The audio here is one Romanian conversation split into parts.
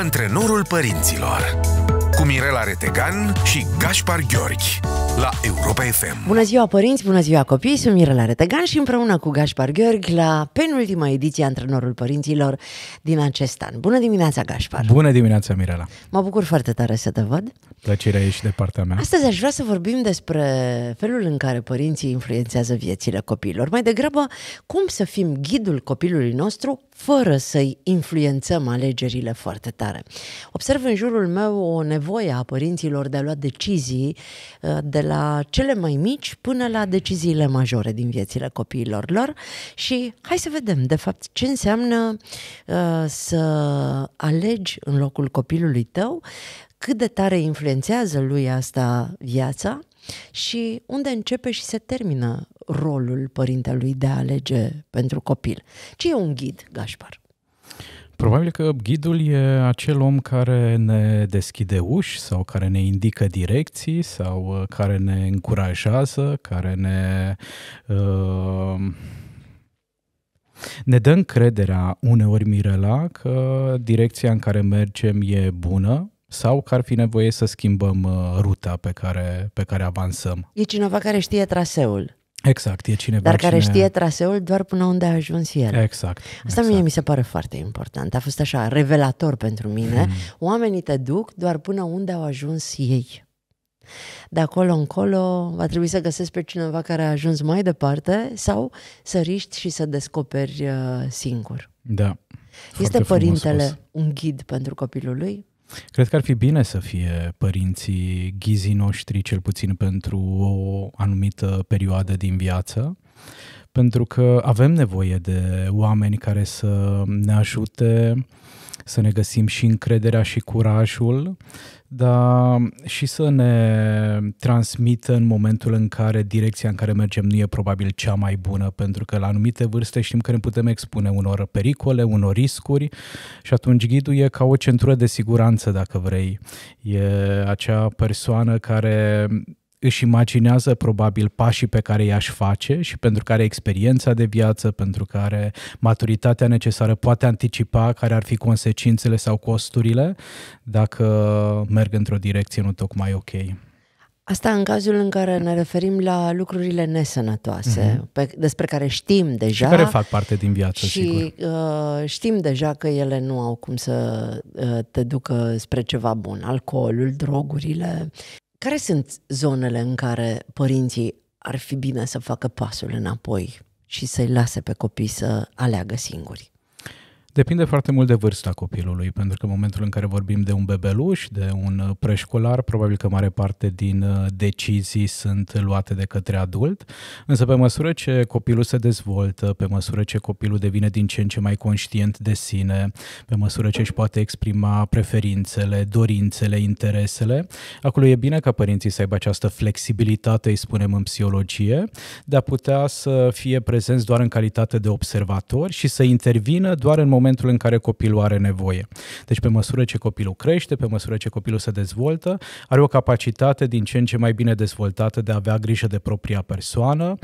Antrenorul părinților cu Mirela Retegan și Gaspar Gheorghi la Europa FM. Bună ziua părinți, bună ziua copii, sunt Mirela Retegan și împreună cu Gaspar Gheorghi la penultima ediție Antrenorul Părinților din acest an. Bună dimineața, Gaspar! Bună dimineața, Mirela! Mă bucur foarte tare să te văd. Plăcerea e și de partea mea. Astăzi aș vrea să vorbim despre felul în care părinții influențează viețile copiilor. Mai degrabă, cum să fim ghidul copilului nostru fără să-i influențăm alegerile foarte tare. Observ în jurul meu o nevoie a părinților de a lua decizii uh, de la cele mai mici până la deciziile majore din viețile copiilor lor și hai să vedem, de fapt, ce înseamnă uh, să alegi în locul copilului tău cât de tare influențează lui asta viața și unde începe și se termină rolul părintelui de a alege pentru copil. Ce e un ghid, Gașpar? Probabil că ghidul e acel om care ne deschide uși sau care ne indică direcții sau uh, care ne încurajează, care ne uh, ne dă încrederea uneori Mirela că direcția în care mergem e bună, sau că ar fi nevoie să schimbăm uh, ruta pe care, pe care avansăm. E cineva care știe traseul. Exact, e cineva Dar care cine... știe traseul doar până unde a ajuns el. Exact. Asta exact. mie mi se pare foarte important. A fost așa, revelator pentru mine. Hmm. Oamenii te duc doar până unde au ajuns ei. De acolo încolo va trebui să găsești pe cineva care a ajuns mai departe sau să riști și să descoperi uh, singur. Da. Foarte este părintele frumos. un ghid pentru copilul lui? Cred că ar fi bine să fie părinții ghizii noștri, cel puțin pentru o anumită perioadă din viață, pentru că avem nevoie de oameni care să ne ajute să ne găsim și încrederea și curajul dar și să ne transmită în momentul în care direcția în care mergem nu e probabil cea mai bună, pentru că la anumite vârste știm că ne putem expune unor pericole, unor riscuri și atunci ghidul e ca o centură de siguranță, dacă vrei. E acea persoană care își imaginează probabil pașii pe care i-aș face și pentru care experiența de viață, pentru care maturitatea necesară poate anticipa care ar fi consecințele sau costurile dacă merg într-o direcție nu tocmai ok. Asta în cazul în care ne referim la lucrurile nesănătoase, mm-hmm. pe, despre care știm deja. Și care fac parte din viață, și, sigur. Uh, știm deja că ele nu au cum să uh, te ducă spre ceva bun. Alcoolul, drogurile, care sunt zonele în care părinții ar fi bine să facă pasul înapoi și să-i lase pe copii să aleagă singuri? Depinde foarte mult de vârsta copilului, pentru că în momentul în care vorbim de un bebeluș, de un uh, preșcolar, probabil că mare parte din uh, decizii sunt luate de către adult, însă pe măsură ce copilul se dezvoltă, pe măsură ce copilul devine din ce în ce mai conștient de sine, pe măsură ce își poate exprima preferințele, dorințele, interesele, acolo e bine ca părinții să aibă această flexibilitate, îi spunem în psihologie, de a putea să fie prezenți doar în calitate de observatori și să intervină doar în momentul momentul în care copilul are nevoie. Deci pe măsură ce copilul crește, pe măsură ce copilul se dezvoltă, are o capacitate din ce în ce mai bine dezvoltată de a avea grijă de propria persoană,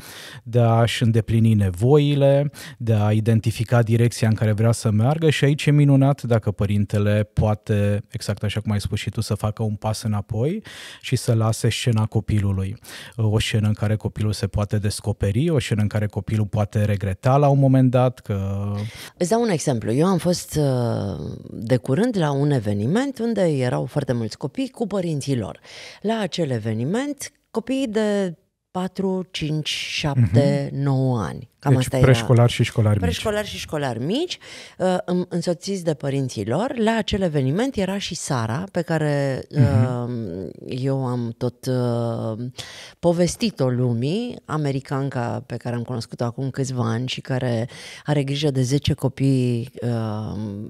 de a-și îndeplini nevoile, de a identifica direcția în care vrea să meargă și aici e minunat dacă părintele poate, exact așa cum ai spus și tu, să facă un pas înapoi și să lase scena copilului. O scenă în care copilul se poate descoperi, o scenă în care copilul poate regreta la un moment dat că... Îți dau un exemplu exemplu, eu am fost uh, de curând la un eveniment unde erau foarte mulți copii cu părinții lor. La acel eveniment, copiii de 4, 5, 7, uh-huh. 9 ani. Cam deci asta preșcolar era. și școlari mici. Preșcolar și școlari mici, uh, însoțiți de părinții lor. La acel eveniment era și Sara, pe care uh-huh. eu am tot uh, povestit-o lumii, americanca pe care am cunoscut-o acum câțiva ani și care are grijă de 10 copii uh,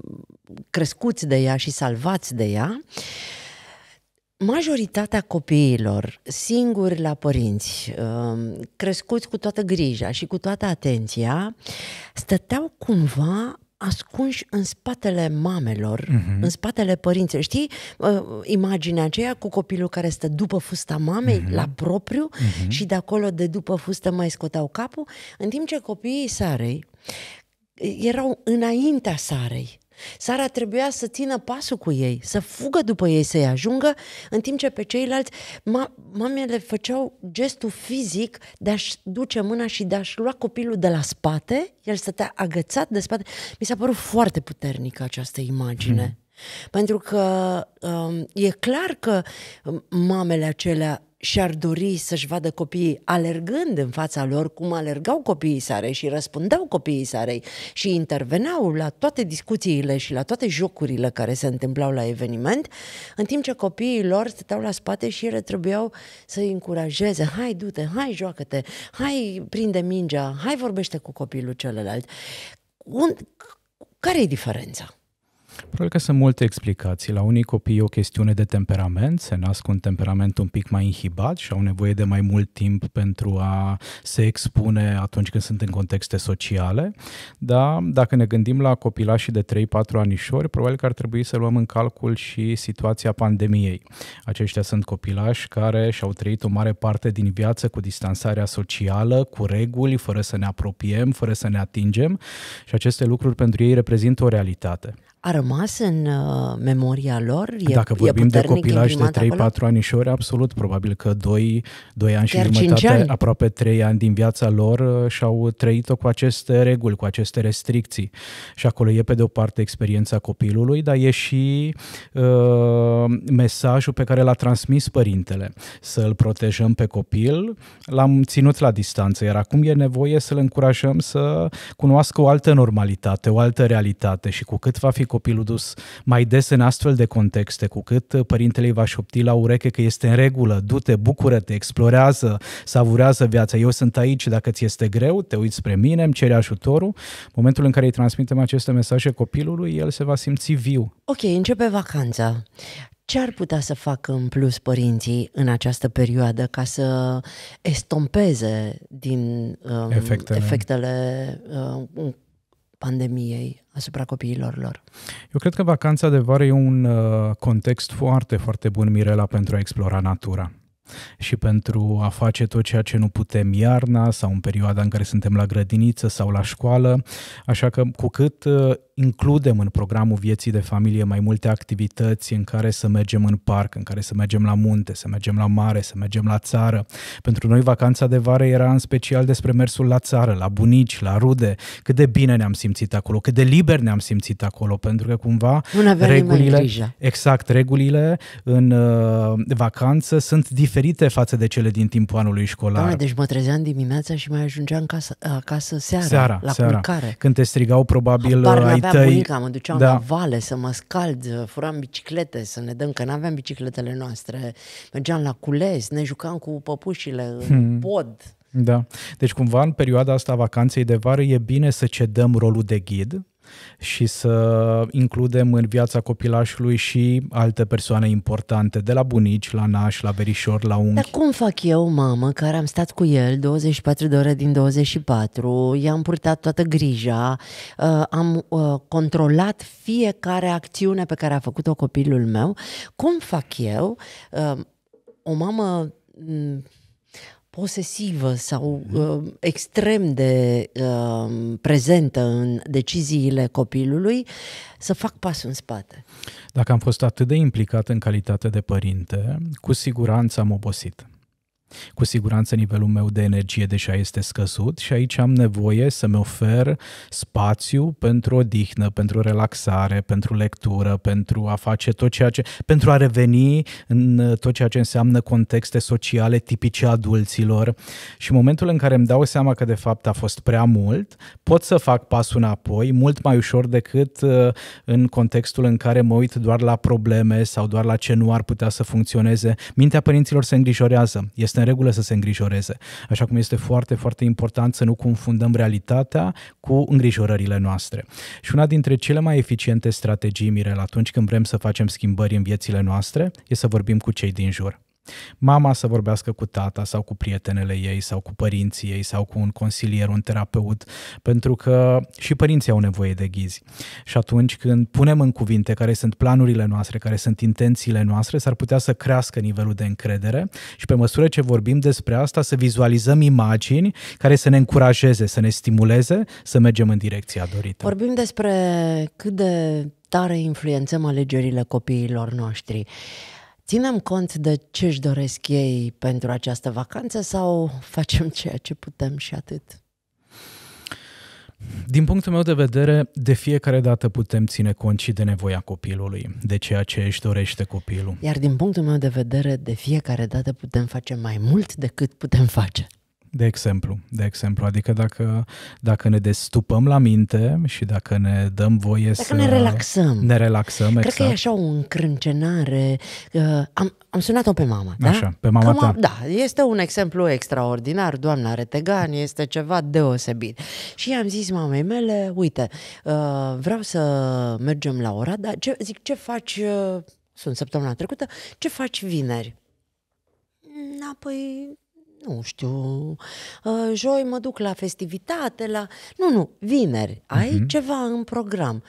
crescuți de ea și salvați de ea. Uh, Majoritatea copiilor, singuri la părinți, um, crescuți cu toată grija și cu toată atenția, stăteau cumva ascunși în spatele mamelor, uh-huh. în spatele părinților. Știi uh, imaginea aceea cu copilul care stă după fusta mamei, uh-huh. la propriu, uh-huh. și de acolo, de după fustă, mai scotau capul, în timp ce copiii Sarei erau înaintea Sarei. Sara trebuia să țină pasul cu ei, să fugă după ei, să-i ajungă, în timp ce pe ceilalți ma- mamele făceau gestul fizic de a-și duce mâna și de a-și lua copilul de la spate, el stătea agățat de spate. Mi s-a părut foarte puternică această imagine. Mm. Pentru că um, e clar că um, mamele acelea și-ar dori să-și vadă copiii alergând în fața lor cum alergau copiii sarei și răspundeau copiii sarei și interveneau la toate discuțiile și la toate jocurile care se întâmplau la eveniment, în timp ce copiii lor stăteau la spate și ele trebuiau să-i încurajeze, hai du-te, hai joacă-te, hai prinde mingea, hai vorbește cu copilul celălalt. Un... Care e diferența? Probabil că sunt multe explicații. La unii copii e o chestiune de temperament, se nasc cu un temperament un pic mai inhibat și au nevoie de mai mult timp pentru a se expune atunci când sunt în contexte sociale, dar dacă ne gândim la copilașii de 3-4 anișori, probabil că ar trebui să luăm în calcul și situația pandemiei. Aceștia sunt copilași care și-au trăit o mare parte din viață cu distanțarea socială, cu reguli, fără să ne apropiem, fără să ne atingem și aceste lucruri pentru ei reprezintă o realitate a rămas în uh, memoria lor? E, Dacă vorbim e de copilaj de 3-4 anișori, absolut, probabil că 2, 2 ani Chiar și jumătate, ani. aproape 3 ani din viața lor uh, și-au trăit-o cu aceste reguli, cu aceste restricții. Și acolo e pe de o parte experiența copilului, dar e și uh, mesajul pe care l-a transmis părintele, să îl protejăm pe copil, l-am ținut la distanță, iar acum e nevoie să-l încurajăm să cunoască o altă normalitate, o altă realitate și cu cât va fi copilul dus mai des în astfel de contexte, cu cât părintele îi va șopti la ureche că este în regulă, du-te, bucură-te, explorează, savurează viața, eu sunt aici, dacă ți este greu, te uiți spre mine, îmi cere ajutorul. Momentul în care îi transmitem aceste mesaje copilului, el se va simți viu. Ok, începe vacanța. Ce ar putea să facă în plus părinții în această perioadă ca să estompeze din um, efectele, efectele um, pandemiei asupra copiilor lor. Eu cred că vacanța de vară e un uh, context foarte, foarte bun, Mirela, pentru a explora natura și pentru a face tot ceea ce nu putem iarna sau în perioada în care suntem la grădiniță sau la școală. Așa că cu cât uh, includem în programul vieții de familie mai multe activități în care să mergem în parc, în care să mergem la munte, să mergem la mare, să mergem la țară. Pentru noi vacanța de vară era în special despre mersul la țară, la bunici, la rude, cât de bine ne-am simțit acolo, cât de liber ne-am simțit acolo, pentru că cumva regulile, exact, regulile în uh, vacanță sunt diferite față de cele din timpul anului școlar. Doamne, deci mă trezeam dimineața și mai ajungeam acasă, acasă seara, seara la seara. culcare. Când te strigau probabil Habar avea tăi. bunica, mă duceam da. la vale să mă scald, uh, furam biciclete să ne dăm, că nu aveam bicicletele noastre. Mergeam la cules, ne jucam cu păpușile în hmm. pod. Da. Deci cumva în perioada asta a vacanței de vară e bine să cedăm rolul de ghid, și să includem în viața copilașului și alte persoane importante, de la bunici, la naș, la verișor, la unchi. Dar cum fac eu, mamă, care am stat cu el 24 de ore din 24, i-am purtat toată grija, uh, am uh, controlat fiecare acțiune pe care a făcut-o copilul meu, cum fac eu, uh, o mamă mm, posesivă sau mhm. uh, extrem de uh, prezentă în deciziile copilului, să fac pasul în spate. Dacă am fost atât de implicat în calitate de părinte, cu siguranță am obosit. Cu siguranță nivelul meu de energie deja este scăzut și aici am nevoie să-mi ofer spațiu pentru odihnă, pentru relaxare, pentru lectură, pentru a face tot ceea ce... pentru a reveni în tot ceea ce înseamnă contexte sociale tipice adulților și în momentul în care îmi dau seama că de fapt a fost prea mult, pot să fac pasul înapoi mult mai ușor decât uh, în contextul în care mă uit doar la probleme sau doar la ce nu ar putea să funcționeze. Mintea părinților se îngrijorează. Este este în regulă să se îngrijoreze. Așa cum este foarte, foarte important să nu confundăm realitatea cu îngrijorările noastre. Și una dintre cele mai eficiente strategii, Mirel, atunci când vrem să facem schimbări în viețile noastre, este să vorbim cu cei din jur. Mama să vorbească cu tata sau cu prietenele ei sau cu părinții ei sau cu un consilier, un terapeut, pentru că și părinții au nevoie de ghizi. Și atunci când punem în cuvinte care sunt planurile noastre, care sunt intențiile noastre, s-ar putea să crească nivelul de încredere și pe măsură ce vorbim despre asta să vizualizăm imagini care să ne încurajeze, să ne stimuleze, să mergem în direcția dorită. Vorbim despre cât de tare influențăm alegerile copiilor noștri. Ținem cont de ce își doresc ei pentru această vacanță sau facem ceea ce putem și atât? Din punctul meu de vedere, de fiecare dată putem ține cont și de nevoia copilului, de ceea ce își dorește copilul. Iar din punctul meu de vedere, de fiecare dată putem face mai mult decât putem face. De exemplu, de exemplu, adică dacă, dacă ne destupăm la minte și dacă ne dăm voie dacă să... ne relaxăm. Ne relaxăm, Cred exact. că e așa o încrâncenare. Am, am sunat-o pe mama, da? Așa, pe mama ta. Da, este un exemplu extraordinar, doamna Retegan, este ceva deosebit. Și i-am zis mamei mele, uite, uh, vreau să mergem la dar ce, zic, ce faci, uh, sunt săptămâna trecută, ce faci vineri? Na, păi nu știu, uh, joi mă duc la festivitate, la... Nu, nu, vineri, ai uh-huh. ceva în program.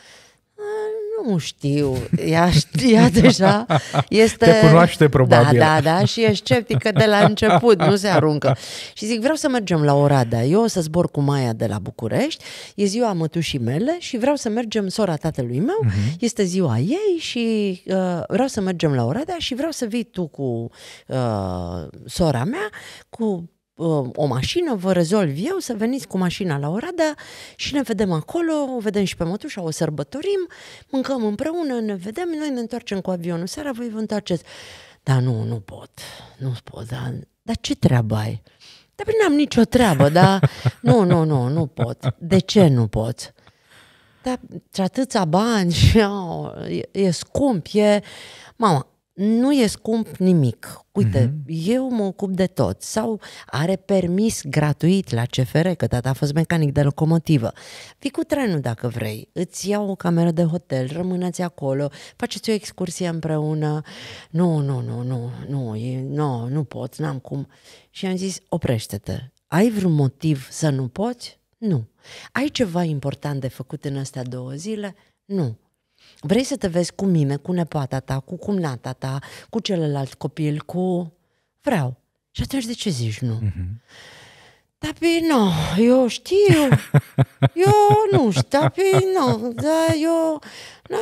Uh, nu știu, ea, știa deja este... Te cunoaște probabil. Da, da, da, și e sceptică de la început, nu se aruncă. Și zic, vreau să mergem la Oradea, eu o să zbor cu Maia de la București, e ziua mătușii mele și vreau să mergem, sora tatălui meu, uh-huh. este ziua ei și uh, vreau să mergem la Oradea și vreau să vii tu cu uh, sora mea, cu o mașină, vă rezolv eu să veniți cu mașina la Oradea și ne vedem acolo, o vedem și pe mătușa, o sărbătorim, mâncăm împreună, ne vedem, noi ne întoarcem cu avionul seara, voi vă întoarceți. Dar nu, nu pot, nu pot, dar, dar ce treabă ai? Dar bine, păi n-am nicio treabă, dar nu, nu, nu, nu pot. De ce nu pot? Dar atâția bani, e, e scump, e... Mama, nu e scump nimic. Uite, mm-hmm. eu mă ocup de tot. Sau are permis gratuit la CFR, că tata a fost mecanic de locomotivă. Vii cu trenul dacă vrei. Îți iau o cameră de hotel, rămâneți acolo, faceți o excursie împreună. Nu, nu, nu, nu, nu, nu, nu pot, n-am cum. Și am zis, oprește-te. Ai vreun motiv să nu poți? Nu. Ai ceva important de făcut în astea două zile? Nu. Vrei să te vezi cu mine, cu nepoata ta, cu cumnata ta, cu celălalt copil, cu... Vreau. Și atunci de ce zici nu? Mm-hmm. Da, bine, eu știu. Eu nu știu, da, bine, da, eu... Na,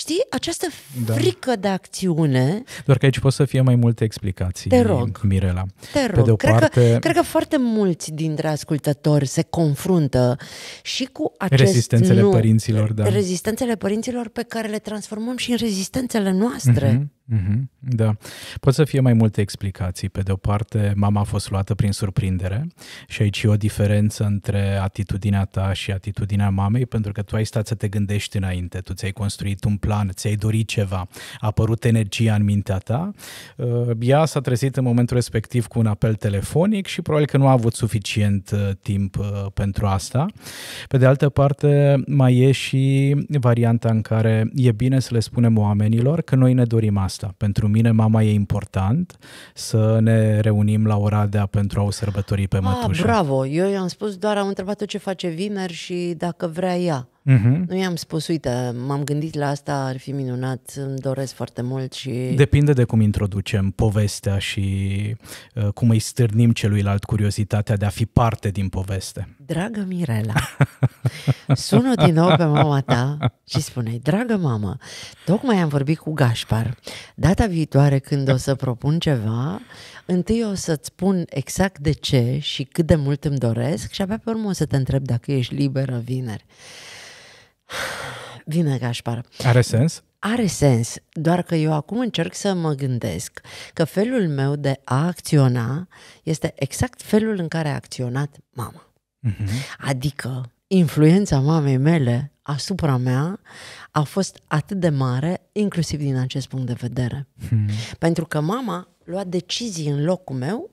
Știi, această da. frică da. de acțiune... Doar că aici pot să fie mai multe explicații, Te rog. Mirela. Te rog. Pe de o cred, parte... că, cred că foarte mulți dintre ascultători se confruntă și cu acest... Rezistențele nu, părinților, da. Rezistențele părinților pe care le transformăm și în rezistențele noastre. Mm-hmm. Mhm, da. Pot să fie mai multe explicații. Pe de o parte, mama a fost luată prin surprindere și aici e o diferență între atitudinea ta și atitudinea mamei, pentru că tu ai stat să te gândești înainte, tu ți-ai construit un plan, ți-ai dorit ceva, a apărut energia în mintea ta. Uh, ea s-a trezit în momentul respectiv cu un apel telefonic și probabil că nu a avut suficient uh, timp uh, pentru asta. Pe de altă parte, mai e și varianta în care e bine să le spunem oamenilor că noi ne dorim asta ăsta. Pentru mine, mama, e important să ne reunim la Oradea pentru a o sărbători pe ah, mătușă. Ah, bravo! Eu i-am spus, doar am întrebat-o ce face vineri și dacă vrea ea. uh Nu i-am spus, uite, m-am gândit la asta, ar fi minunat, îmi doresc foarte mult și... Depinde de cum introducem povestea și uh, cum îi stârnim celuilalt curiozitatea de a fi parte din poveste. Dragă Mirela, Sună din nou pe mama ta și spune, dragă mamă, tocmai am vorbit cu Gașpar. Data viitoare când o să propun ceva, întâi o să-ți spun exact de ce și cât de mult îmi doresc și abia pe urmă o să te întreb dacă ești liberă vineri. Vine Gașpar. Are sens? Are sens, doar că eu acum încerc să mă gândesc că felul meu de a acționa este exact felul în care a acționat mama. Mm-hmm. Adică influența mamei mele asupra mea a fost atât de mare, inclusiv din acest punct de vedere. Hmm. Pentru că mama lua decizii în locul meu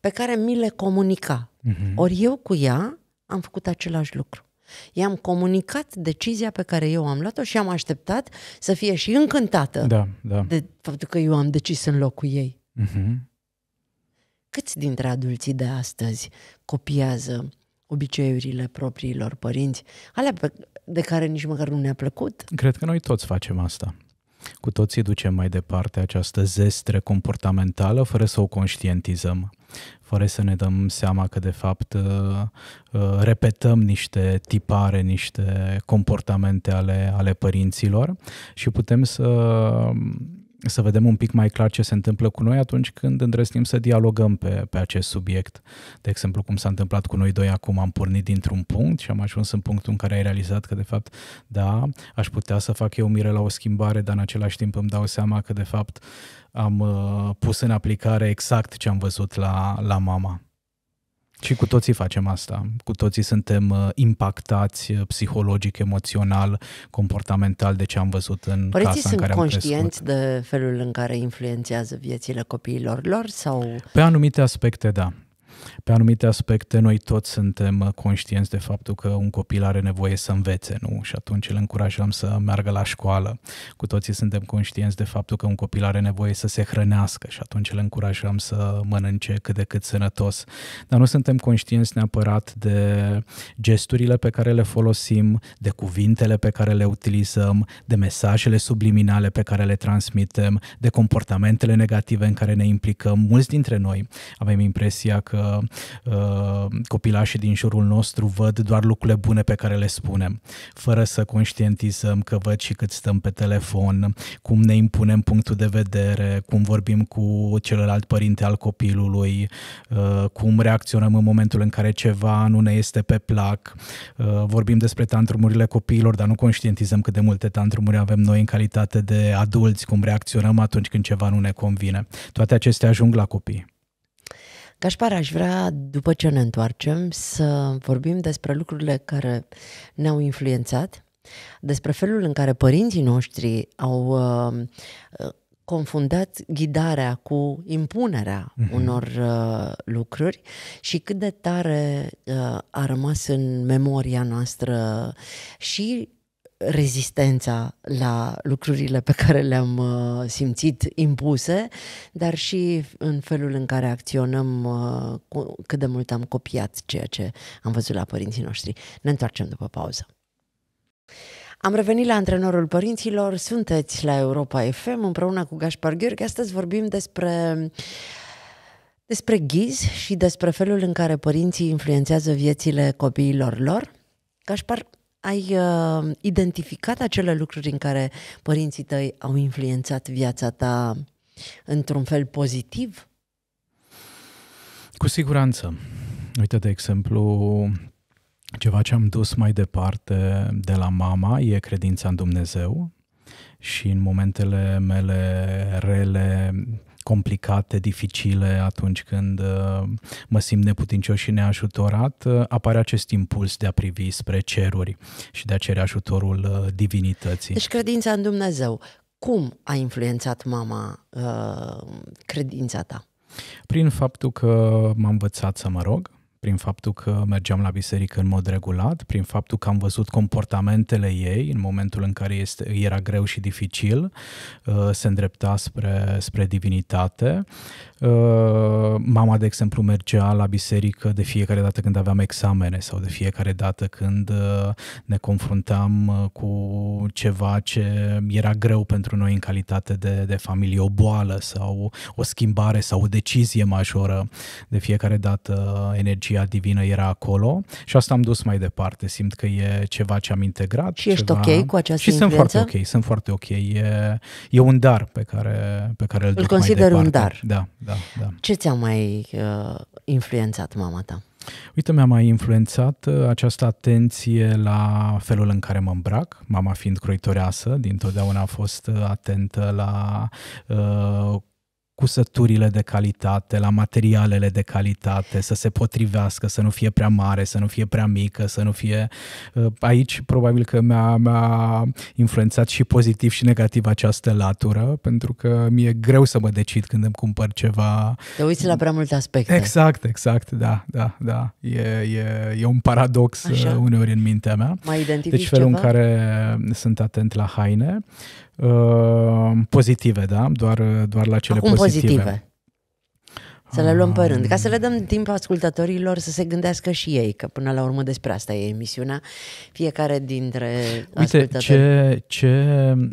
pe care mi le comunica. Hmm. Ori eu cu ea am făcut același lucru. I-am comunicat decizia pe care eu am luat-o și am așteptat să fie și încântată da, da. de faptul că eu am decis în locul ei. hmm Câți dintre adulții de astăzi copiază obiceiurile propriilor părinți, alea de care nici măcar nu ne-a plăcut. Cred că noi toți facem asta. Cu toții ducem mai departe această zestre comportamentală fără să o conștientizăm, fără să ne dăm seama că de fapt uh, uh, repetăm niște tipare, niște comportamente ale, ale părinților și putem să să vedem un pic mai clar ce se întâmplă cu noi atunci când îndrăznim să dialogăm pe, pe acest subiect. De exemplu, cum s-a întâmplat cu noi doi acum, am pornit dintr-un punct și am ajuns în punctul în care ai realizat că, de fapt, da, aș putea să fac eu mire la o schimbare, dar în același timp îmi dau seama că, de fapt, am uh, pus în aplicare exact ce am văzut la, la mama. Și cu toții facem asta, cu toții suntem uh, impactați uh, psihologic, emoțional, comportamental de ce am văzut în Părinții casa sunt în care conștienți am crescut. de felul în care influențează viețile copiilor lor? sau? Pe anumite aspecte, da pe anumite aspecte noi toți suntem uh, conștienți de faptul că un copil are nevoie să învețe, nu? Și atunci îl încurajăm să meargă la școală. Cu toții suntem conștienți de faptul că un copil are nevoie să se hrănească și atunci îl încurajăm să mănânce cât de cât sănătos. Dar nu suntem conștienți neapărat de gesturile pe care le folosim, de cuvintele pe care le utilizăm, de mesajele subliminale pe care le transmitem, de comportamentele negative în care ne implicăm. Mulți dintre noi avem impresia că că uh, copilașii din jurul nostru văd doar lucrurile bune pe care le spunem, fără să conștientizăm că văd și cât stăm pe telefon, cum ne impunem punctul de vedere, cum vorbim cu celălalt părinte al copilului, uh, cum reacționăm în momentul în care ceva nu ne este pe plac. Uh, vorbim despre tantrumurile copiilor, dar nu conștientizăm cât de multe tantrumuri avem noi în calitate de adulți, cum reacționăm atunci când ceva nu ne convine. Toate acestea ajung la copii. Gașpar, aș vrea, după ce ne întoarcem, să vorbim despre lucrurile care ne-au influențat, despre felul în care părinții noștri au uh, confundat ghidarea cu impunerea mm-hmm. unor uh, lucruri și cât de tare uh, a rămas în memoria noastră și rezistența la lucrurile pe care le-am uh, simțit impuse, dar și în felul în care acționăm, uh, cât de mult am copiat ceea ce am văzut la părinții noștri. Ne întoarcem după pauză. Am revenit la antrenorul părinților, sunteți la Europa FM împreună cu Gaspar Gheorghe. Astăzi vorbim despre despre ghiz și despre felul în care părinții influențează viețile copiilor lor. Gaspar, ai uh, identificat acele lucruri în care părinții tăi au influențat viața ta într-un fel pozitiv? Cu siguranță. Uite, de exemplu, ceva ce am dus mai departe de la mama e credința în Dumnezeu și în momentele mele rele complicate, dificile, atunci când uh, mă simt neputincios și neajutorat, uh, apare acest impuls de a privi spre ceruri și de a cere ajutorul uh, divinității. Deci credința în Dumnezeu. Cum a influențat mama credința ta? Prin faptul că m-a învățat să mă rog, prin faptul că mergeam la biserică în mod regulat, prin faptul că am văzut comportamentele ei în momentul în care este, era greu și dificil, uh, se îndrepta spre, spre divinitate. Uh, mama, de exemplu, mergea la biserică de fiecare dată când aveam examene sau de fiecare dată când uh, ne confruntam cu ceva ce era greu pentru noi în calitate de, de familie, o boală sau o schimbare sau o decizie majoră. De fiecare dată energie energia divină era acolo și asta am dus mai departe. Simt că e ceva ce am integrat. Și ești ceva... ok cu această Și sunt foarte ok, sunt foarte ok. E, e un dar pe care, pe care îl, îl duc consider mai departe. un dar. Da, da, da. Ce ți-a mai uh, influențat mama ta? Uite, mi-a mai influențat uh, această atenție la felul în care mă îmbrac, mama fiind croitoreasă, dintotdeauna a fost uh, atentă la uh, cusăturile de calitate, la materialele de calitate, să se potrivească, să nu fie prea mare, să nu fie prea mică, să nu fie... Uh, aici probabil că mi-a, mi-a influențat și pozitiv și negativ această latură, pentru că mi-e greu să mă decid când îmi cumpăr ceva. Te uiți la prea multe aspecte. Exact, exact, da, da, da. E, e, e un paradox Așa. Uh, uneori în mintea mea. Mai identifici deci felul ceva? în care sunt atent la haine. Uh, uh, pozitive, da? Doar, doar la cele Acum pozitive. pozitive. Să le luăm pe rând, ca să le dăm timp ascultătorilor să se gândească și ei, că până la urmă despre asta e emisiunea, fiecare dintre Uite, ce, ce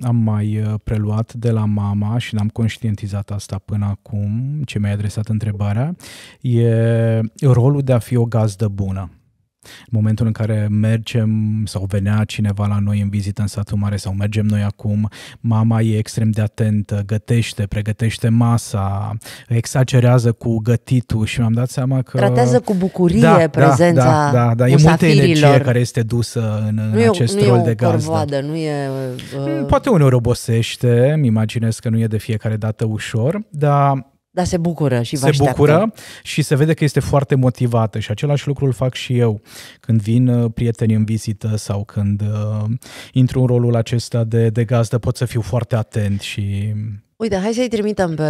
am mai uh, preluat de la mama și n-am conștientizat asta până acum, ce mi-ai adresat întrebarea, e rolul de a fi o gazdă bună. În momentul în care mergem sau venea cineva la noi în vizită în satul mare sau mergem noi acum, mama e extrem de atentă, gătește, pregătește masa, exagerează cu gătitul și mi-am dat seama că... Tratează cu bucurie da, da prezența Da, da, da, da. e multă energie care este dusă în, nu acest e, rol de gazdă. Corvoadă, nu e... Mm, uh... Poate uneori obosește, îmi imaginez că nu e de fiecare dată ușor, dar dar se bucură și vă Se așteaptă. bucură și se vede că este foarte motivată și același lucru îl fac și eu când vin uh, prieteni în vizită sau când uh, intru în rolul acesta de, de gazdă, pot să fiu foarte atent și Uite, hai să-i trimitem pe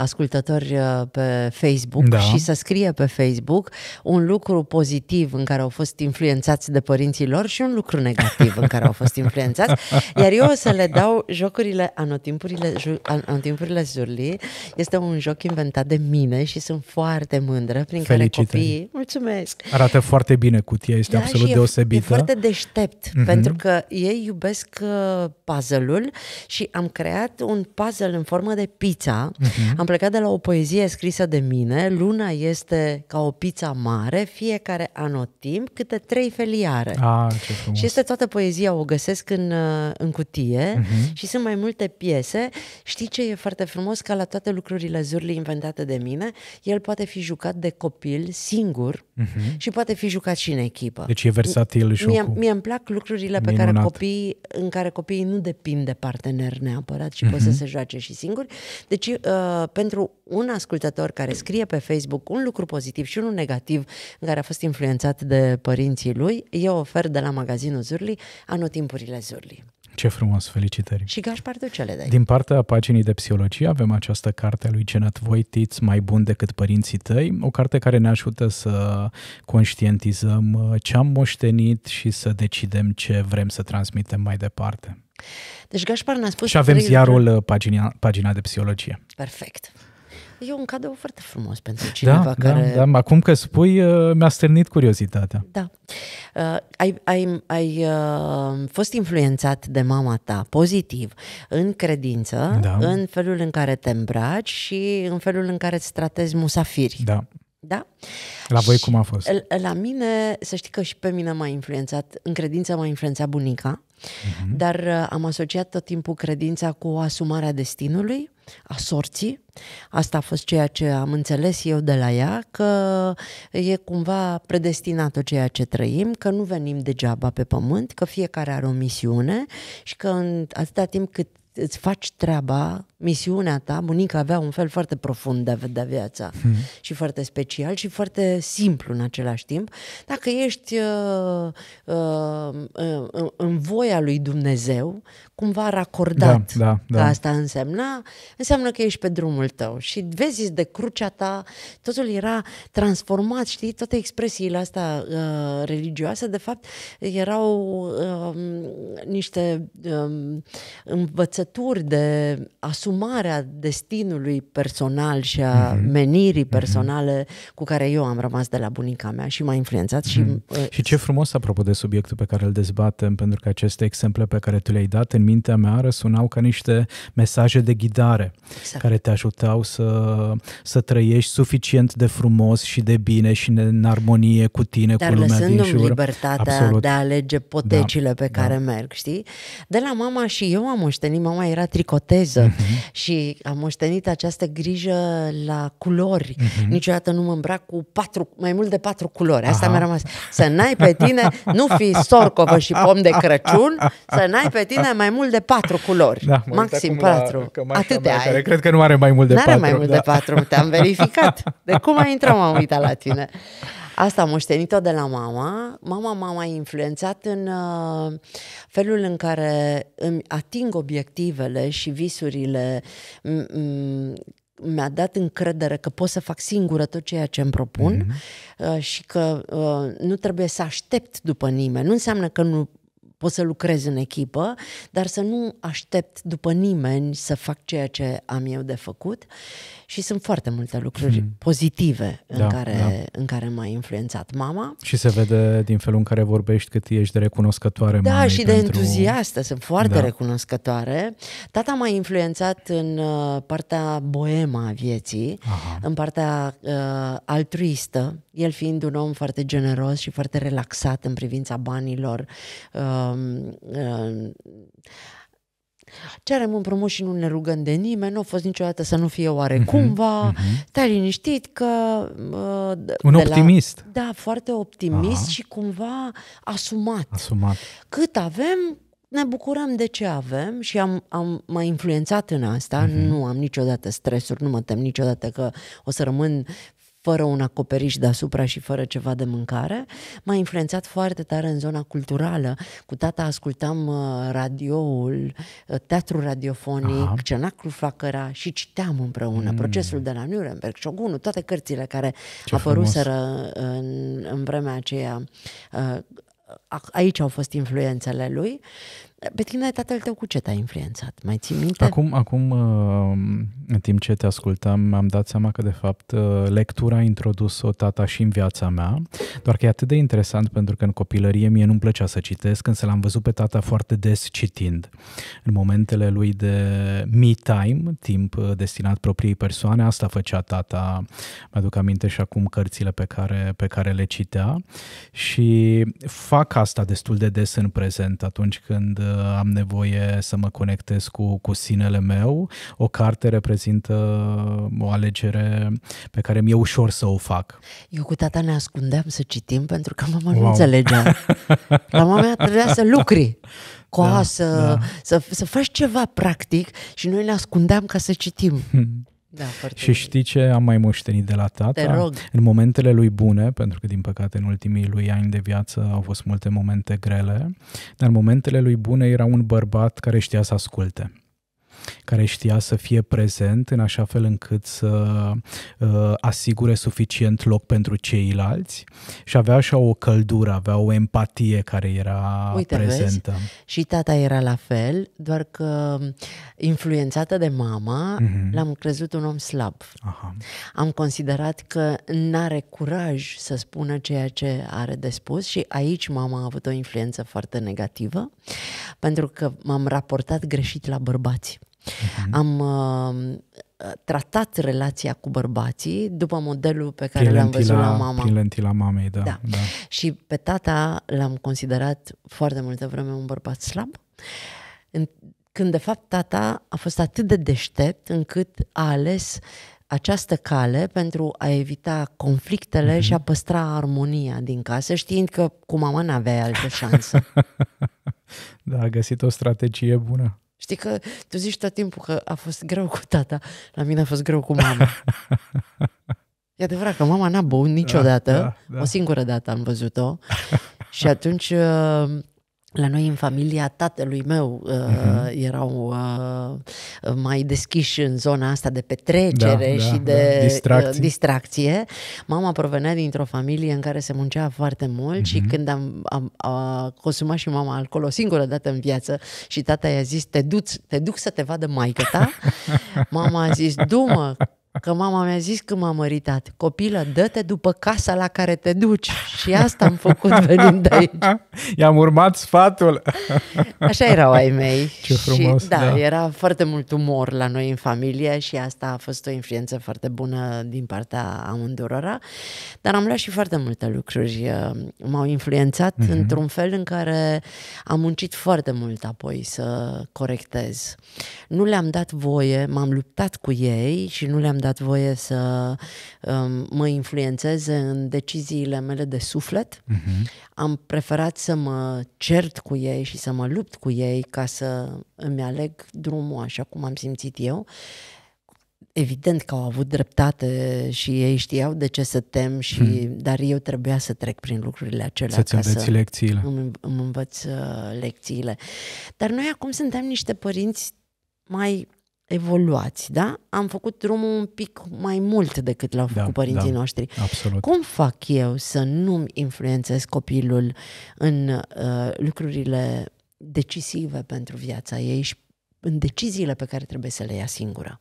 ascultători uh, pe Facebook da. și să scrie pe Facebook un lucru pozitiv în care au fost influențați de părinții lor și un lucru negativ în care au fost influențați. Iar eu o să le dau jocurile anotimpurile, anotimpurile Zurli. Este un joc inventat de mine și sunt foarte mândră prin Felicitări. care copiii... Mulțumesc! Arată foarte bine cutia, este da, absolut e, deosebită. E foarte deștept, mm-hmm. pentru că ei iubesc uh, puzzle-ul și am creat un puzzle în formă de pizza. Uh-huh. Am plecat de la o poezie scrisă de mine. Luna este ca o pizza mare, fiecare anotimp, câte trei feliare. Ah, ce Și este toată poezia, o găsesc în, uh, în cutie uh-huh. și sunt mai multe piese. Știi ce e foarte frumos? Ca la toate lucrurile zurli inventate de mine, el poate fi jucat de copil singur uh-huh. și poate fi jucat și în echipă. Deci e versatil și mie, mie îmi plac lucrurile pe care copii în care copiii nu depind de partener neapărat și uh-huh. pot să se joace și și singuri. Deci, uh, pentru un ascultător care scrie pe Facebook un lucru pozitiv și unul negativ în care a fost influențat de părinții lui, eu ofer de la magazinul Zurli anotimpurile Zurli. Ce frumos, felicitări! Și Gașpar Ducele de Din partea paginii de psihologie avem această carte a lui Genat Voitiț, Mai bun decât părinții tăi, o carte care ne ajută să conștientizăm ce am moștenit și să decidem ce vrem să transmitem mai departe. Deci Gașpar ne-a spus... Și avem trei ziarul lucruri. Uh, pagina, pagina de psihologie. Perfect. E un cadou foarte frumos pentru da, cineva da, care... Da, da, acum că spui, uh, mi-a stârnit curiozitatea. Da. Uh, ai ai, ai fost influențat de mama ta pozitiv în credință, da. în felul în care te îmbraci și în felul în care îți tratezi musafiri. Da. Da? La voi și cum a fost? La mine, să știi că și pe mine m-a influențat, în credință m-a influențat bunica, uh-huh. dar uh, am asociat tot timpul credința cu asumarea destinului, a sorții. Asta a fost ceea ce am înțeles eu de la ea, că e cumva predestinat tot ceea ce trăim, că nu venim degeaba pe pământ, că fiecare are o misiune și că în atâta timp cât îți faci treaba, misiunea ta, bunica avea un fel foarte profund de a vedea viața mm. și foarte special și foarte simplu în același timp. Dacă ești uh, uh, uh, în voia lui Dumnezeu, cumva racordat da, da, da. că da. asta însemna, înseamnă că ești pe drumul tău și vezi de crucea ta, totul era transformat, știi, toate expresiile astea uh, religioase, de fapt, erau uh, niște uh, învățături trăsături de asumarea destinului personal și a mm-hmm. menirii mhm. personale mm-hmm. cu care eu am rămas de la bunica mea și m-a influențat. Mm-hmm. Și, uh, și ce frumos, apropo de subiectul pe care îl dezbatem, pentru că aceste exemple pe care tu le-ai dat în mintea mea răsunau ca niște mesaje de ghidare exact. care te ajutau să, să trăiești suficient de frumos și de bine și în armonie cu tine, Dar cu lumea din jur. libertatea Absolut. de a alege potecile da, pe care da. merg, știi? De la mama și eu am moștenit mama era tricoteză uh-huh. și am moștenit această grijă la culori. Uh-huh. Niciodată nu mă îmbrac cu patru, mai mult de patru culori. Asta Aha. mi-a rămas. Să n-ai pe tine, nu fi sorcovă și pom de Crăciun, să n-ai pe tine mai mult de patru culori. Da, Maxim patru. La, de ai. Care cred că nu are mai mult de N-are patru. Nu are mai mult da. de patru, te-am verificat. De cum ai intrat, m-am uitat la tine. Asta am moștenit-o de la mama. Mama m-a mai influențat în uh, felul în care îmi ating obiectivele și visurile mi-a dat încredere că pot să fac singură tot ceea ce îmi propun mm-hmm. și că uh, nu trebuie să aștept după nimeni. Nu înseamnă că nu pot să lucrez în echipă, dar să nu aștept după nimeni să fac ceea ce am eu de făcut și sunt foarte multe lucruri mm. pozitive în, da, care, da. în care m-a influențat mama. Și se vede din felul în care vorbești cât ești de recunoscătoare. Da, și de entuziastă. Sunt foarte da. recunoscătoare. Tata m-a influențat în uh, partea boema a vieții, Aha. în partea uh, altruistă, el fiind un om foarte generos și foarte relaxat în privința banilor. Um, uh, uh, cerem împrumut și nu ne rugăm de nimeni, nu a fost niciodată să nu fie mhm, cumva. mm-hmm. Te-ai liniștit că... Uh, Un optimist. La, da, foarte optimist Aha. și cumva asumat. Asumat. Cât avem, ne bucurăm de ce avem și am, am mai influențat în asta, mm-hmm. nu am niciodată stresuri, nu mă tem niciodată că o să rămân fără un acoperiș deasupra și fără ceva de mâncare, m-a influențat foarte tare în zona culturală. Cu tata ascultam uh, radioul, uh, teatru radiofonic, Aha. Cenaclu Flacăra și citeam împreună mm. procesul de la Nuremberg, Șogunul, toate cărțile care Ce apăruseră în, în vremea aceea uh, aici au fost influențele lui. Pe tine tatăl tău cu ce te-a influențat? Mai ții minte? Acum, acum uh, în timp ce te ascultam, am dat seama că, de fapt, uh, lectura a introdus-o tata și în viața mea, doar că e atât de interesant pentru că în copilărie mie nu-mi plăcea să citesc, însă l-am văzut pe tata foarte des citind. În momentele lui de me time, timp uh, destinat propriei persoane, asta făcea tata. Mi-aduc aminte și acum cărțile pe care, pe care le citea și fac asta destul de des în prezent atunci când Uh, am nevoie să mă conectez cu, cu sinele meu. O carte reprezintă o alegere pe care mi-e ușor să o fac. Eu cu tata ne ascundeam să citim pentru că mama wow. nu înțelegea. La mama mea trebuia să lucri coasă, da, da. Să, să faci ceva practic și noi ne ascundeam ca să citim. Hmm. Da, și bine. știi ce am mai moștenit de la tata? Te rog. În momentele lui bune, pentru că din păcate în ultimii lui ani de viață au fost multe momente grele, dar în momentele lui bune era un bărbat care știa să asculte care știa să fie prezent în așa fel încât să uh, asigure suficient loc pentru ceilalți și avea așa o căldură, avea o empatie care era Uite, prezentă. Vezi? Și tata era la fel, doar că um, influențată de mama, mm-hmm. l-am crezut un om slab. Aha. Am considerat că n-are curaj să spună ceea ce are de spus și aici mama a avut o influență foarte negativă, pentru că m-am raportat greșit la bărbați. Mm-hmm. Am uh, tratat relația cu bărbații după modelul pe care l-am văzut la mama. Prin lentila mamei, da, da. da. Și pe tata l-am considerat foarte multă vreme un bărbat slab. Când de fapt tata a fost atât de deștept încât a ales această cale pentru a evita conflictele mm-hmm. și a păstra armonia din casă, știind că cu mama n-aveai altă șansă. da, a găsit o strategie bună. Știi că tu zici tot timpul că a fost greu cu tata, la mine a fost greu cu mama. E adevărat că mama n-a băut niciodată, da, da, da. o singură dată am văzut-o și atunci uh, la noi, în familia tatălui meu, uh-huh. erau uh, uh, mai deschiși în zona asta de petrecere da, și da, de da. Distracție. Uh, distracție. Mama provenea dintr-o familie în care se muncea foarte mult uh-huh. și mhm. când am, am a consumat și mama alcool o singură dată în viață și tata i-a zis, te, duci, te duc să te vadă maică ta, mama a zis, du-mă, Că mama mi-a zis că m-am măritat, copilă, dă-te după casa la care te duci. Și asta am făcut venind de aici. I-am urmat sfatul. Așa erau ai mei. Ce frumos, și, da, da, era foarte mult umor la noi în familie și asta a fost o influență foarte bună din partea amândurora. Dar am luat și foarte multe lucruri. Uh, m-au influențat mm-hmm. într-un fel în care am muncit foarte mult apoi să corectez. Nu le-am dat voie, m-am luptat cu ei și nu le-am dat voie să um, mă influențeze în deciziile mele de suflet. Mm-hmm. Am preferat să mă cert cu ei și să mă lupt cu ei ca să îmi aleg drumul așa cum am simțit eu. Evident că au avut dreptate și ei știau de ce să tem, și, hmm. dar eu trebuia să trec prin lucrurile acelea. Să-ți ca să lecțiile. Îmi, îmi învăț uh, lecțiile. Dar noi acum suntem niște părinți mai evoluați, da? Am făcut drumul un pic mai mult decât l-au făcut da, părinții da, noștri. Absolut. Cum fac eu să nu-mi influențez copilul în uh, lucrurile decisive pentru viața ei și în deciziile pe care trebuie să le ia singură?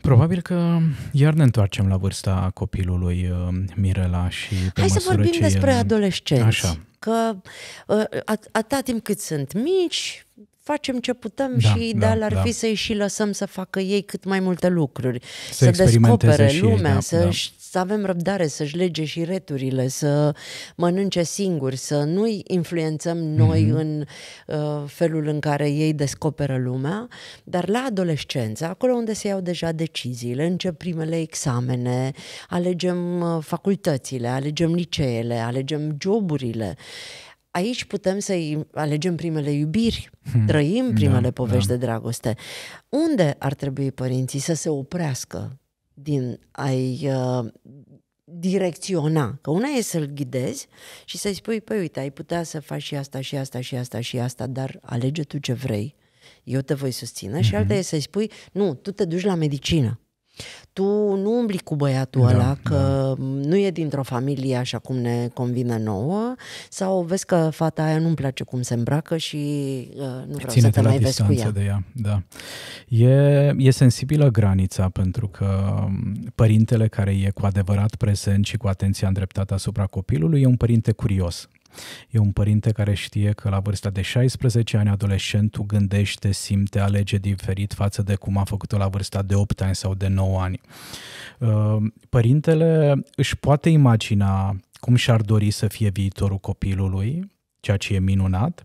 Probabil că iar ne întoarcem la vârsta copilului uh, Mirela și pe Hai să vorbim ce despre el... adolescenți. Așa. Că uh, atâta timp cât sunt mici, facem ce putem da, și ideal da, ar da. fi să-i și lăsăm să facă ei cât mai multe lucruri, să, să descopere și lumea, ei, da, să, da. să avem răbdare, să-și lege și returile, să mănânce singuri, să nu-i influențăm noi mm-hmm. în uh, felul în care ei descoperă lumea, dar la adolescență, acolo unde se iau deja deciziile, încep primele examene, alegem uh, facultățile, alegem liceele, alegem joburile. Uh, aici putem să alegem primele iubiri, hmm. trăim da, primele da, povești da. de dragoste. Unde ar trebui părinții să se oprească din a-i uh, direcționa? Că una e să-l ghidezi și să-i spui, păi uite, ai putea să faci și asta, și asta, și asta, și asta, dar alege tu ce vrei, eu te voi susține. Mm-hmm. Și mhm. alta e să-i spui, nu, tu te duci la medicină tu nu umbli cu băiatul da, ăla că da. nu e dintr-o familie așa cum ne convine nouă sau vezi că fata aia nu-mi place cum se îmbracă și uh, nu vreau Ține-te să te mai vezi cu ea. De ea da. e, e sensibilă granița pentru că um, părintele care e cu adevărat prezent și cu atenția îndreptată asupra copilului e un părinte curios E un părinte care știe că la vârsta de 16 ani adolescentul gândește, simte, alege diferit față de cum a făcut-o la vârsta de 8 ani sau de 9 ani. Uh, părintele își poate imagina cum și-ar dori să fie viitorul copilului, ceea ce e minunat,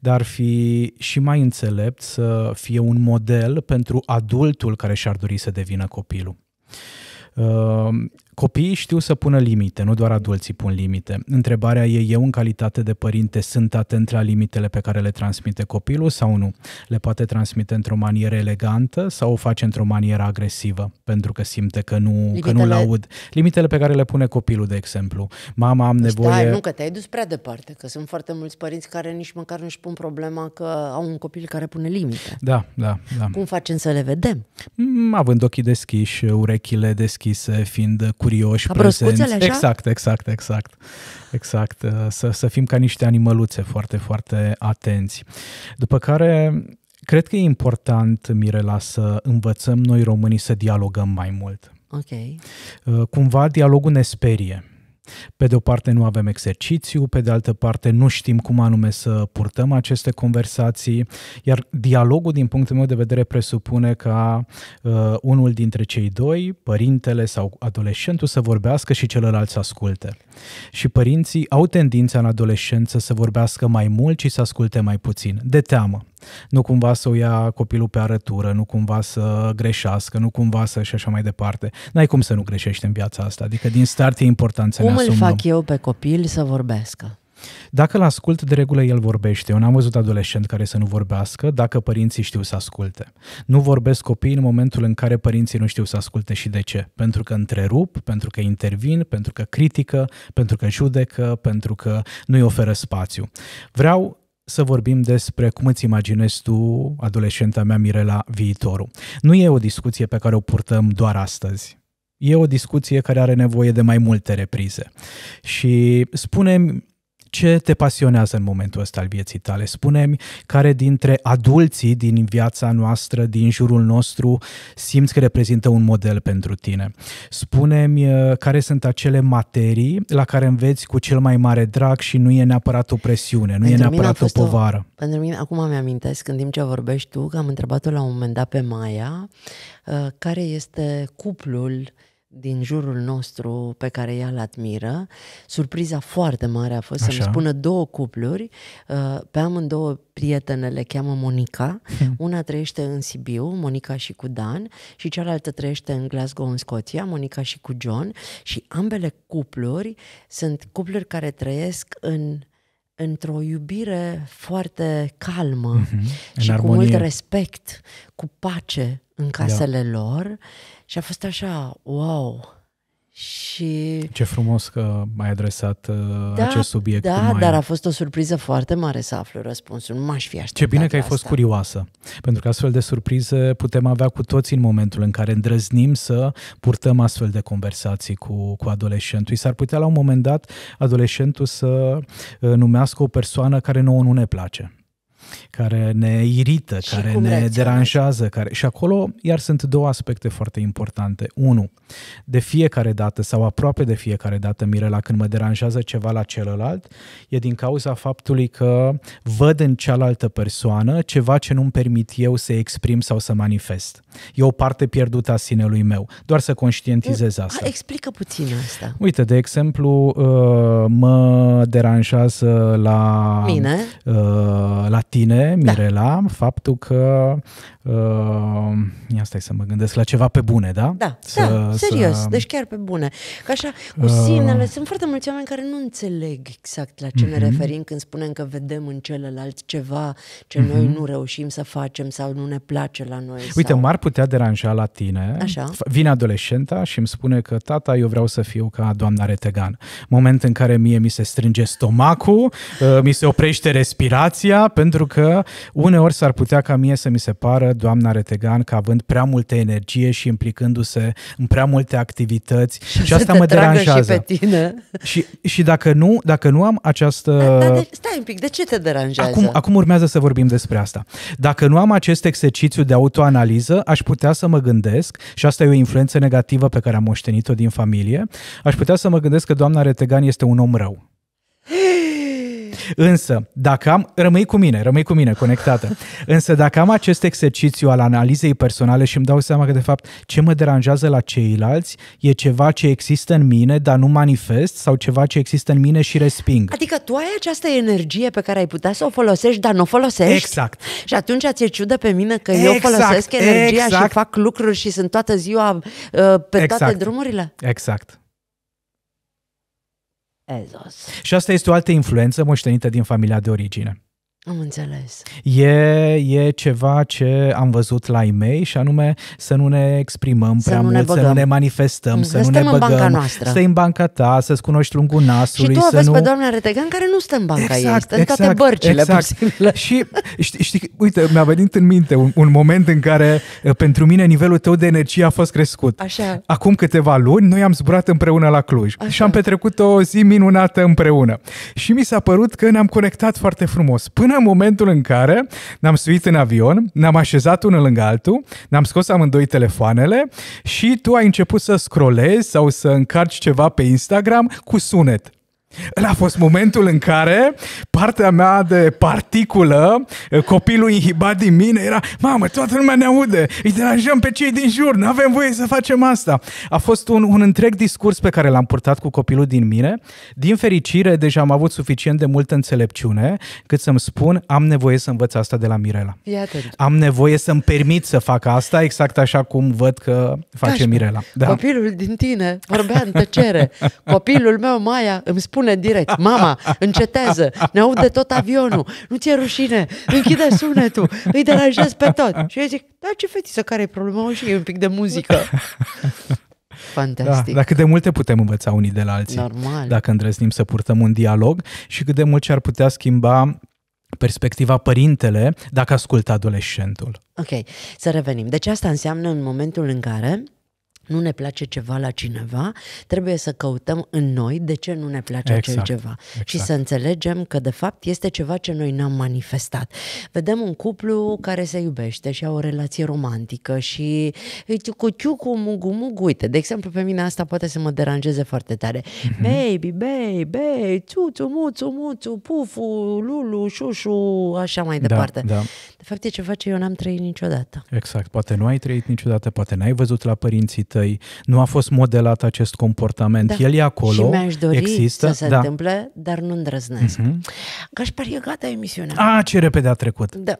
dar fi și mai înțelept să fie un model pentru adultul care și-ar dori să devină copilul. Uh, Copiii știu să pună limite, nu doar adulții pun limite. Întrebarea e, eu în calitate de părinte sunt atent la limitele pe care le transmite copilul sau nu? Le poate transmite într-o manieră elegantă sau o face într-o manieră agresivă? Pentru că simte că nu, limitele... că nu-l aud. Limitele pe care le pune copilul, de exemplu. Mama, am deci da, nevoie... Da, nu, că te-ai dus prea departe, că sunt foarte mulți părinți care nici măcar nu-și pun problema că au un copil care pune limite. Da, da, da. Cum facem să le vedem? Mm, având ochii deschiși, urechile deschise, fiind curioși, ca prezenți. Așa? Exact, exact, exact. Exact, uh, să, să fim ca niște animăluțe foarte, foarte atenți. După care, cred că e important, Mirela, să învățăm noi românii să dialogăm mai mult. Ok. Uh, cumva dialogul ne sperie pe de o parte nu avem exercițiu, pe de altă parte nu știm cum anume să purtăm aceste conversații, iar dialogul din punctul meu de vedere presupune ca uh, unul dintre cei doi, părintele sau adolescentul, să vorbească și celălalt să asculte. Și părinții au tendința în adolescență să vorbească mai mult și să asculte mai puțin, de teamă. Nu cumva să o ia copilul pe arătură, nu cumva să greșească, nu cumva să și așa mai departe. N-ai cum să nu greșești în viața asta, adică din start e important să ne asumăm. fac eu pe copil să vorbească? Dacă îl ascult, de regulă el vorbește. Eu n-am văzut adolescent care să nu vorbească dacă părinții știu să asculte. Nu vorbesc copiii în momentul în care părinții nu știu să asculte și de ce. Pentru că întrerup, pentru că intervin, pentru că critică, pentru că judecă, pentru că nu-i oferă spațiu. Vreau să vorbim despre cum îți imaginezi tu, adolescenta mea Mirela, viitorul. Nu e o discuție pe care o purtăm doar astăzi e o discuție care are nevoie de mai multe reprize. Și spunem ce te pasionează în momentul ăsta al vieții tale? Spune-mi care dintre adulții din viața noastră, din jurul nostru, simți că reprezintă un model pentru tine. Spune-mi uh, care sunt acele materii la care înveți cu cel mai mare drag și nu e neapărat o presiune, nu pentru e neapărat o povară. O, pentru mine, acum mi-amintesc, în timp ce vorbești tu, că am întrebat-o la un moment dat pe Maia, uh, care este cuplul din jurul nostru pe care ea îl admiră. Surpriza foarte mare a fost Așa. să-mi spună două cupluri. Uh, pe amândouă prietenele cheamă Monica. Hmm. Una trăiește în Sibiu, Monica și cu Dan, și cealaltă trăiește în Glasgow, în Scoția, Monica și cu John. Și ambele cupluri sunt cupluri care trăiesc în într-o iubire foarte calmă mm-hmm. și cu mult respect, cu pace în da. casele da. lor și a fost așa, wow! Și... Ce frumos că ai adresat uh, da, acest subiect. Da, mai... dar a fost o surpriză foarte mare să aflu răspunsul. Nu m-aș fi așteptat Ce bine că ai asta. fost curioasă, pentru că astfel de surprize putem avea cu toți în momentul în care îndrăznim să purtăm astfel de conversații cu, cu adolescentul. S-ar putea la un moment dat adolescentul să uh, numească o persoană care nouă nu ne place care ne irită, și care ne deranjează. Care... Și acolo, iar sunt două aspecte foarte importante. Unu, de fiecare dată sau aproape de fiecare dată, Mirela, când mă deranjează ceva la celălalt, e din cauza faptului că văd în cealaltă persoană ceva ce nu-mi permit eu să exprim sau să manifest. E o parte pierdută a sinelui meu. Doar să conștientizez asta. A, explică puțin asta. Uite, de exemplu, uh, mă deranjează la, Mine? Uh, la tine tine, da. Mirela, da. faptul că uh, ia stai să mă gândesc la ceva pe bune, da? Da, să, da serios, să... deci chiar pe bune. Că așa, cu uh. sinele, uh... sunt foarte mulți oameni care nu înțeleg exact la ce uh-huh. ne mhm. referim când spunem că vedem în celălalt ceva ce uh-huh. noi mhm. nu reușim să facem sau nu ne place la noi. Uite, sau... m-ar putea deranja la tine. Așa. Vine adolescenta și îmi spune că tata, eu vreau să fiu ca doamna Retegan. Moment în care mie mi se strânge stomacul, uh, mi se oprește respirația pentru că uneori s-ar putea ca mie să mi se pară doamna Retegan că având prea multă energie și implicându-se în prea multe activități și, și asta mă deranjează. Și, pe tine. și și dacă nu, dacă nu am această da, da, de, deci, stai un pic, de ce te deranjează? Acum acum urmează să vorbim despre asta. Dacă nu am acest exercițiu de autoanaliză, aș putea să mă gândesc și asta e o influență negativă pe care am moștenit-o din familie. Aș putea să mă gândesc că doamna Retegan este un om rău. Însă, dacă am, rămâi cu mine, rămâi cu mine conectată. Însă dacă am acest exercițiu al analizei personale și îmi dau seama că de fapt ce mă deranjează la ceilalți e ceva ce există în mine, dar nu manifest sau ceva ce există în mine și resping. Adică tu ai această energie pe care ai putea să o folosești, dar nu o folosești. Exact. Și atunci ți-e ciudă pe mine că exact. eu folosesc energia exact. și fac lucruri și sunt toată ziua uh, pe exact. toate drumurile. Exact. Ezos. Și asta este o altă influență moștenită din familia de origine. Am înțeles. E, e ceva ce am văzut la ei și anume să nu ne exprimăm să prea nu mult, ne să nu ne manifestăm, mm, să, să nu ne băgăm, în banca noastră. să în banca ta, să-ți cunoști lungul nasului. Și tu să aveți nu... pe doamna Retegan care nu stă în banca exact, ei, stă în toate exact, bărcile exact. posibile. Și știi, știi, uite, mi-a venit în minte un, un moment în care uh, pentru mine nivelul tău de energie a fost crescut. Așa. Acum câteva luni noi am zburat împreună la Cluj Așa. și am petrecut o zi minunată împreună. Și mi s-a părut că ne-am conectat foarte frumos. Până până în momentul în care ne-am suit în avion, ne-am așezat unul lângă altul, ne-am scos amândoi telefoanele și tu ai început să scrollezi sau să încarci ceva pe Instagram cu sunet. El a fost momentul în care partea mea de particulă, eh, copilul inhibat din mine, era Mamă, toată lumea ne aude, îi deranjăm pe cei din jur, nu avem voie să facem asta. A fost un, un întreg discurs pe care l-am purtat cu copilul din mine. Din fericire, deja am avut suficient de multă înțelepciune cât să-mi spun am nevoie să învăț asta de la Mirela. Am nevoie să-mi permit să fac asta exact așa cum văd că face Mirela. Da. Copilul din tine vorbea în tăcere. Copilul meu, Maia, îmi spune spune direct, mama, încetează, ne aude tot avionul, nu ți-e rușine, închide sunetul, îi deranjez pe tot. Și eu zic, da, ce fetiță, care e problema? Și e un pic de muzică. Fantastic. Da, dar cât de multe putem învăța unii de la alții. Normal. Dacă îndrăznim să purtăm un dialog și cât de mult ce ar putea schimba perspectiva părintele dacă ascultă adolescentul. Ok, să revenim. Deci asta înseamnă în momentul în care nu ne place ceva la cineva, trebuie să căutăm în noi de ce nu ne place exact, acel ceva. Exact. Și să înțelegem că, de fapt, este ceva ce noi n-am manifestat. Vedem un cuplu care se iubește și au o relație romantică și cu ciucu, mugu, mugu, uite, de exemplu, pe mine asta poate să mă deranjeze foarte tare. Mm-hmm. Baby, baby, baby, tu muțu, muțu, pufu, lulu, șușu, așa mai da, departe. Da, da. De fapt, e ceva ce eu n-am trăit niciodată. Exact. Poate nu ai trăit niciodată, poate n-ai văzut la părinții tăi, nu a fost modelat acest comportament. Da. El e acolo. Și mi-aș dori există. să se da. întâmple, dar nu îndrăznesc. Uh-huh. Mhm. Gașpar, e gata da, emisiunea. A, ce repede a trecut. Da.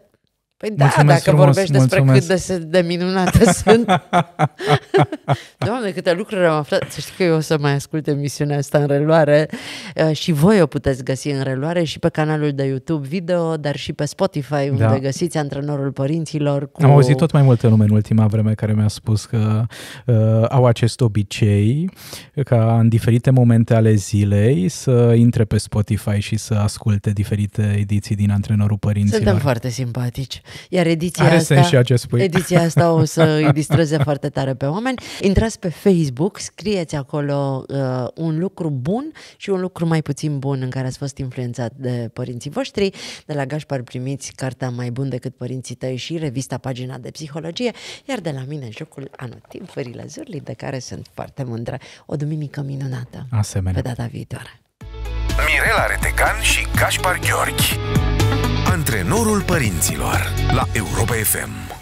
Păi da, mulțumesc dacă frumos, vorbești despre mulțumesc. cât de, de minunată sunt. Doamne, câte lucruri am aflat. Să știi că eu o să mai ascult emisiunea asta în reluare uh, și voi o puteți găsi în reluare și pe canalul de YouTube video, dar și pe Spotify, unde da. găsiți antrenorul părinților. Cu... Am auzit tot mai multe nume în ultima vreme care mi-a spus că uh, au acest obicei ca în diferite momente ale zilei să intre pe Spotify și să asculte diferite ediții din antrenorul părinților. Suntem foarte simpatici. Iar ediția Are asta, sens și acest spui. ediția asta o să îi distreze foarte tare pe oameni. Intrați pe Facebook, scrieți acolo uh, un lucru bun și un lucru mai puțin bun în care ați fost influențat de părinții voștri. De la Gașpar primiți cartea Mai bun decât părinții tăi și revista Pagina de Psihologie, iar de la mine jocul anotimp, Fările Zurli, de care sunt foarte mândră. O duminică minunată. Asemenea. Pe data viitoare. Mirela Retecan și Gaspar Gheorghi Antrenorul părinților la Europa FM.